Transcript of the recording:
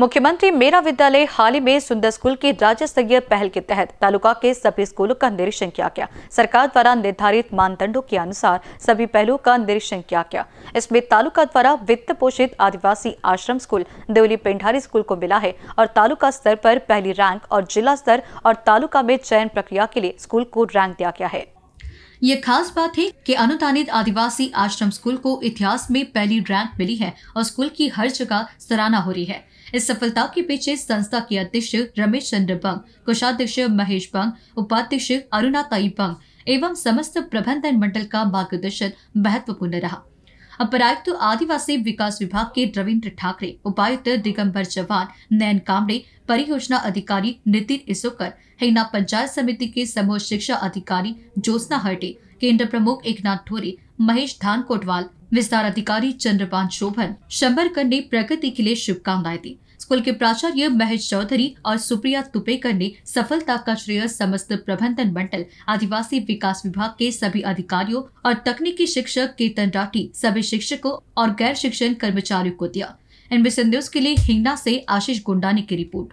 मुख्यमंत्री मेरा विद्यालय हाल ही में सुंदर स्कूल की राज्य स्तरीय पहल के तहत तालुका के सभी स्कूलों का निरीक्षण किया गया सरकार द्वारा निर्धारित मानदंडों के अनुसार सभी पहलुओं का निरीक्षण किया गया इसमें तालुका द्वारा वित्त पोषित आदिवासी आश्रम स्कूल देवली पिंडारी स्कूल को मिला है और तालुका स्तर पर पहली रैंक और जिला स्तर और तालुका में चयन प्रक्रिया के लिए स्कूल को रैंक दिया गया है ये खास बात है कि अनुदानित आदिवासी आश्रम स्कूल को इतिहास में पहली रैंक मिली है और स्कूल की हर जगह सराहना हो रही है इस सफलता के पीछे संस्था के अध्यक्ष रमेश चंद्र बंग कोषाध्यक्ष महेश बंग उपाध्यक्ष अरुणा ताई बंग एवं समस्त प्रबंधन मंडल का मार्गदर्शन महत्वपूर्ण रहा अपरायुक्त आदिवासी विकास विभाग के रविन्द्र ठाकरे उपायुक्त दिगंबर चौहान नयन कामड़े परियोजना अधिकारी नितिन इसोकर हिना पंचायत समिति के समूह शिक्षा अधिकारी ज्योत्ना हर्टे केंद्र प्रमुख एकनाथ नाथ महेश धान कोटवाल विस्तार अधिकारी चंद्रपान शोभन शंबरकर ने प्रगति के लिए शुभकामनाएं दी स्कूल के प्राचार्य महेश चौधरी और सुप्रिया तुपेकर ने सफलता का श्रेय समस्त प्रबंधन मंडल आदिवासी विकास विभाग के सभी अधिकारियों और तकनीकी शिक्षक केतन राठी सभी शिक्षकों और गैर शिक्षण कर्मचारियों को दिया इनमें संदेश के लिए हिंगना से आशीष गुंडानी की रिपोर्ट